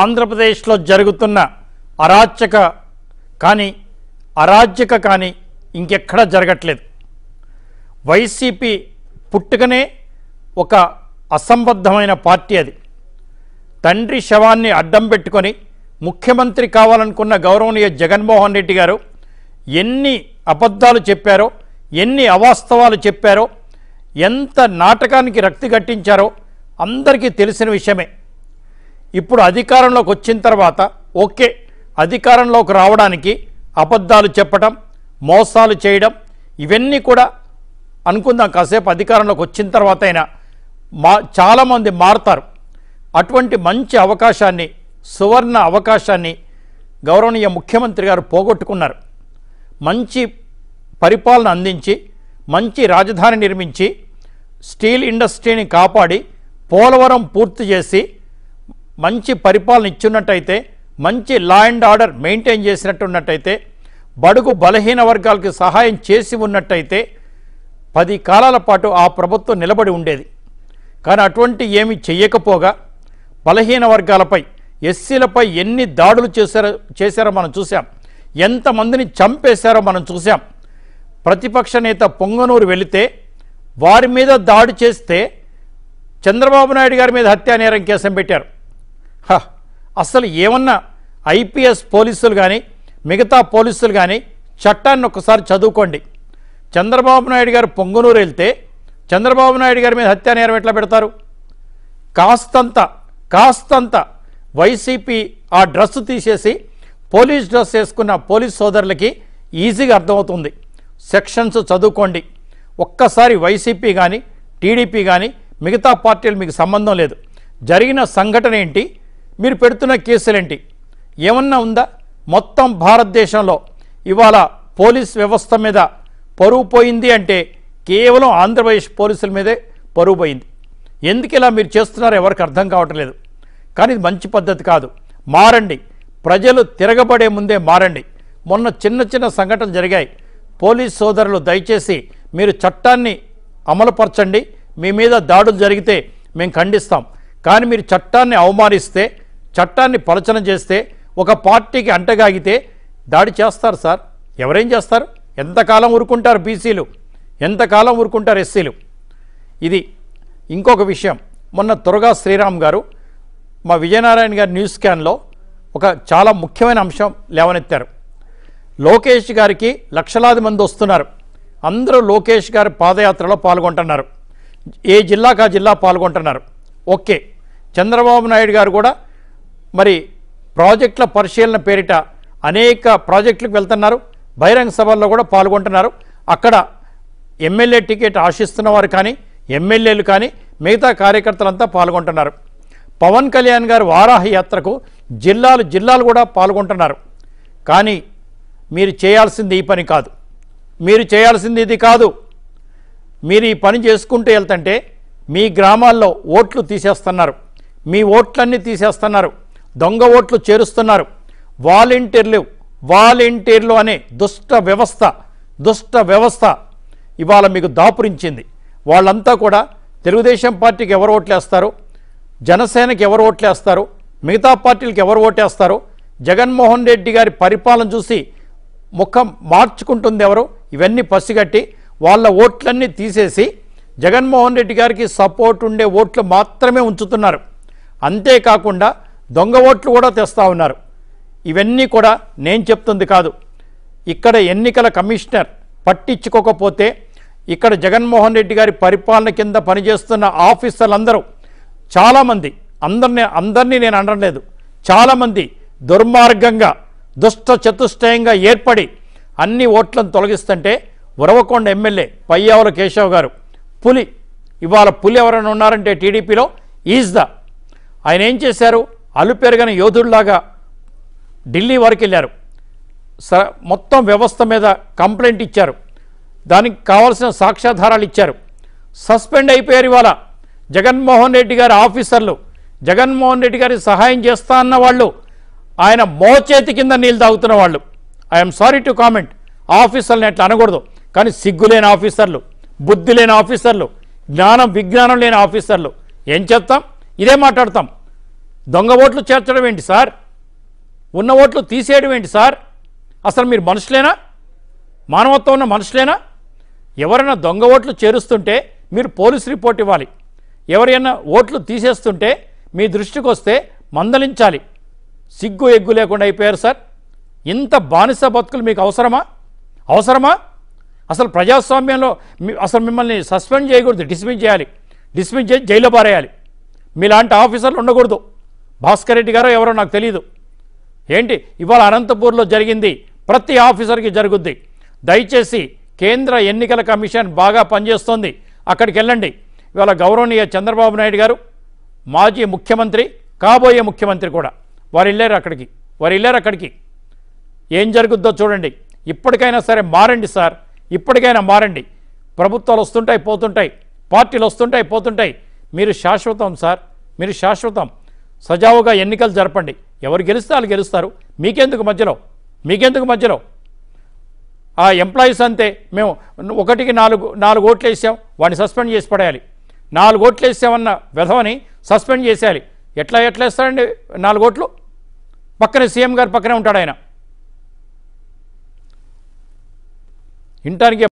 ఆంధ్రప్రదేశ్లో జరుగుతున్న అరాచక కానీ అరాజ్యక కానీ ఇంకెక్కడా జరగట్లేదు వైసీపీ పుట్టుకనే ఒక అసంబద్ధమైన పార్టీ అది తండ్రి శవాన్ని అడ్డం పెట్టుకొని ముఖ్యమంత్రి కావాలనుకున్న గౌరవనీయ జగన్మోహన్ రెడ్డి గారు ఎన్ని అబద్ధాలు చెప్పారో ఎన్ని అవాస్తవాలు చెప్పారో ఎంత నాటకానికి రక్తి కట్టించారో అందరికీ తెలిసిన విషయమే ఇప్పుడు అధికారంలోకి వచ్చిన తర్వాత ఓకే అధికారంలోకి రావడానికి అబద్ధాలు చెప్పడం మోసాలు చేయడం ఇవన్నీ కూడా అనుకుందాం కాసేపు అధికారంలోకి వచ్చిన తర్వాత అయినా మా చాలామంది మారుతారు అటువంటి మంచి అవకాశాన్ని సువర్ణ అవకాశాన్ని గౌరవనీయ ముఖ్యమంత్రి గారు పోగొట్టుకున్నారు మంచి పరిపాలన అందించి మంచి రాజధాని నిర్మించి స్టీల్ ఇండస్ట్రీని కాపాడి పోలవరం పూర్తి చేసి మంచి పరిపాలన ఇచ్చున్నట్టయితే మంచి లా అండ్ ఆర్డర్ మెయింటైన్ చేసినట్టున్నట్టయితే బడుగు బలహీన వర్గాలకు సహాయం చేసి ఉన్నట్టయితే పది కాలాల పాటు ఆ ప్రభుత్వం నిలబడి ఉండేది కానీ అటువంటి ఏమి చెయ్యకపోగా బలహీన వర్గాలపై ఎస్సీలపై ఎన్ని దాడులు చేశారో చేశారో మనం చూసాం ఎంతమందిని చంపేశారో మనం చూసాం ప్రతిపక్ష నేత పొంగనూరు వెళితే వారి మీద దాడి చేస్తే చంద్రబాబు నాయుడు గారి మీద హత్యానేరం కేసం పెట్టారు హ అసలు ఏమన్నా ఐపీఎస్ పోలీసులు కానీ మిగతా పోలీసులు కానీ చట్టాన్ని ఒకసారి చదువుకోండి చంద్రబాబు నాయుడు గారు పొంగునూరు వెళ్తే చంద్రబాబు నాయుడు గారి మీద హత్యా నేరం ఎట్లా పెడతారు కాస్తంత కాస్తంత వైసీపీ ఆ డ్రెస్ తీసేసి పోలీస్ డ్రెస్ వేసుకున్న పోలీస్ సోదరులకి ఈజీగా అర్థమవుతుంది సెక్షన్స్ చదువుకోండి ఒక్కసారి వైసీపీ కానీ టీడీపీ కానీ మిగతా పార్టీలు మీకు సంబంధం లేదు జరిగిన సంఘటన ఏంటి మీరు పెడుతున్న కేసులేంటి ఏమన్నా ఉందా మొత్తం భారతదేశంలో ఇవాళ పోలీస్ వ్యవస్థ మీద పరువు పోయింది అంటే కేవలం ఆంధ్రప్రదేశ్ పోలీసుల మీదే పరువు పోయింది ఎందుకు ఇలా మీరు చేస్తున్నారో ఎవరికి అర్థం కావట్లేదు కానీ ఇది మంచి పద్ధతి కాదు మారండి ప్రజలు తిరగబడే ముందే మారండి మొన్న చిన్న చిన్న సంఘటనలు జరిగాయి పోలీస్ సోదరులు దయచేసి మీరు చట్టాన్ని అమలుపరచండి మీ మీద దాడులు జరిగితే మేము ఖండిస్తాం కానీ మీరు చట్టాన్ని అవమానిస్తే చట్టాన్ని పలచన చేస్తే ఒక పార్టీకి అంటగాగితే దాడి చేస్తారు సార్ ఎవరేం చేస్తారు ఎంతకాలం ఊరుకుంటారు బీసీలు ఎంతకాలం ఊరుకుంటారు ఎస్సీలు ఇది ఇంకొక విషయం మొన్న త్వరగా శ్రీరామ్ గారు మా విజయనారాయణ గారి న్యూస్ స్కాన్లో ఒక చాలా ముఖ్యమైన అంశం లేవనెత్తారు లోకేష్ గారికి లక్షలాది మంది వస్తున్నారు అందరూ లోకేష్ గారి పాదయాత్రలో పాల్గొంటున్నారు ఏ జిల్లాకు ఆ జిల్లా పాల్గొంటున్నారు ఓకే చంద్రబాబు నాయుడు గారు కూడా మరి ప్రాజెక్టుల పరిశీలన పేరిట అనేక ప్రాజెక్టులకు వెళ్తున్నారు బహిరంగ సభల్లో కూడా పాల్గొంటున్నారు అక్కడ ఎమ్మెల్యే టికెట్ ఆశిస్తున్న వారు కానీ ఎమ్మెల్యేలు కానీ మిగతా కార్యకర్తలంతా పాల్గొంటున్నారు పవన్ కళ్యాణ్ గారు వారాహ యాత్రకు జిల్లాలు జిల్లాలు కూడా పాల్గొంటున్నారు కానీ మీరు చేయాల్సింది ఈ పని కాదు మీరు చేయాల్సింది ఇది కాదు మీరు ఈ పని చేసుకుంటూ వెళ్తుంటే మీ గ్రామాల్లో ఓట్లు తీసేస్తున్నారు మీ ఓట్లన్నీ తీసేస్తున్నారు దొంగ ఓట్లు చేరుస్తున్నారు వాలంటీర్లు వాలంటీర్లు అనే దుష్ట వ్యవస్థ దుష్ట వ్యవస్థ ఇవాళ మీకు దాపురించింది వాళ్ళంతా కూడా తెలుగుదేశం పార్టీకి ఎవరు ఓట్లేస్తారు జనసేనకి ఎవరు ఓట్లేస్తారు మిగతా పార్టీలకు ఎవరు ఓటేస్తారు జగన్మోహన్ రెడ్డి గారి పరిపాలన చూసి ముఖం మార్చుకుంటుంది ఎవరు ఇవన్నీ పసిగట్టి వాళ్ళ ఓట్లన్నీ తీసేసి జగన్మోహన్ రెడ్డి గారికి సపోర్ట్ ఉండే ఓట్లు మాత్రమే ఉంచుతున్నారు అంతేకాకుండా దొంగ ఓట్లు కూడా తెస్తూ ఉన్నారు ఇవన్నీ కూడా నేను చెప్తుంది కాదు ఇక్కడ ఎన్నికల కమిషనర్ పట్టించుకోకపోతే ఇక్కడ జగన్మోహన్ రెడ్డి గారి పరిపాలన కింద పనిచేస్తున్న ఆఫీసర్లందరూ చాలామంది అందరిని అందరినీ నేను అనలేదు చాలామంది దుర్మార్గంగా దుష్ట చతుష్టయంగా ఏర్పడి అన్ని ఓట్లను తొలగిస్తుంటే ఉరవకొండ ఎమ్మెల్యే పయ్యావుల కేశవ్ గారు పులి ఇవాళ పులి ఎవరైనా ఉన్నారంటే టీడీపీలో ఈజ్ ద ఆయన ఏం చేశారు అలుపెరగని యోధుల్లాగా ఢిల్లీ వరకు వెళ్ళారు మొత్తం వ్యవస్థ మీద కంప్లైంట్ ఇచ్చారు దానికి కావాల్సిన సాక్ష్యాధారాలు ఇచ్చారు సస్పెండ్ అయిపోయారు ఇవాళ జగన్మోహన్ రెడ్డి గారి ఆఫీసర్లు జగన్మోహన్ రెడ్డి గారికి సహాయం చేస్తా అన్న వాళ్ళు ఆయన మోచేతి కింద నీళ్ళు తాగుతున్న వాళ్ళు ఐఎమ్ సారీ టు కామెంట్ ఆఫీసర్ని ఎట్లా అనకూడదు కానీ సిగ్గు లేని ఆఫీసర్లు బుద్ధి లేని ఆఫీసర్లు జ్ఞానం విజ్ఞానం లేని ఆఫీసర్లు ఏం చెప్తాం ఇదే మాట్లాడతాం దొంగ ఓట్లు చేర్చడం ఏంటి సార్ ఉన్న ఓట్లు తీసేయడం ఏంటి సార్ అసలు మీరు మనుషులేనా మానవత్వం ఉన్న మనుషులేనా ఎవరైనా దొంగ ఓట్లు చేరుస్తుంటే మీరు పోలీస్ రిపోర్ట్ ఇవ్వాలి ఎవరైనా ఓట్లు తీసేస్తుంటే మీ దృష్టికి వస్తే మందలించాలి సిగ్గు ఎగ్గు లేకుండా అయిపోయారు సార్ ఇంత బానిస బతుకులు మీకు అవసరమా అవసరమా అసలు ప్రజాస్వామ్యంలో అసలు మిమ్మల్ని సస్పెండ్ చేయకూడదు డిస్మిస్ చేయాలి డిస్మిస్ చేసి జైల్లో పారేయాలి మీలాంటి ఆఫీసర్లు ఉండకూడదు భాస్కర్ రెడ్డి గారో ఎవరో నాకు తెలియదు ఏంటి ఇవాళ అనంతపూర్లో జరిగింది ప్రతి ఆఫీసర్కి జరుగుద్ది దయచేసి కేంద్ర ఎన్నికల కమిషన్ బాగా పనిచేస్తోంది అక్కడికి వెళ్ళండి ఇవాళ గౌరవనీయ చంద్రబాబు నాయుడు గారు మాజీ ముఖ్యమంత్రి కాబోయే ముఖ్యమంత్రి కూడా వారు వెళ్ళారు అక్కడికి వారు వెళ్ళారు అక్కడికి ఏం జరుగుద్దో చూడండి ఇప్పటికైనా సరే మారండి సార్ ఇప్పటికైనా మారండి ప్రభుత్వాలు వస్తుంటాయి పోతుంటాయి పార్టీలు వస్తుంటాయి పోతుంటాయి మీరు శాశ్వతం సార్ మీరు శాశ్వతం సజావుగా ఎన్నికలు జరపండి ఎవరు గెలిస్తే వాళ్ళు గెలుస్తారు మీకెందుకు మధ్యలో మీకెందుకు మధ్యలో ఆ ఎంప్లాయీస్ అంతే మేము ఒకటికి నాలుగు నాలుగు ఓట్లు వేసాం వాడిని సస్పెండ్ చేసి పడేయాలి నాలుగు ఓట్లు వేసామన్న విధవని సస్పెండ్ చేసేయాలి ఎట్లా ఎట్లా వేస్తారండి నాలుగు ఓట్లు పక్కనే సీఎం గారు పక్కనే ఉంటాడు ఆయన ఇంటానికి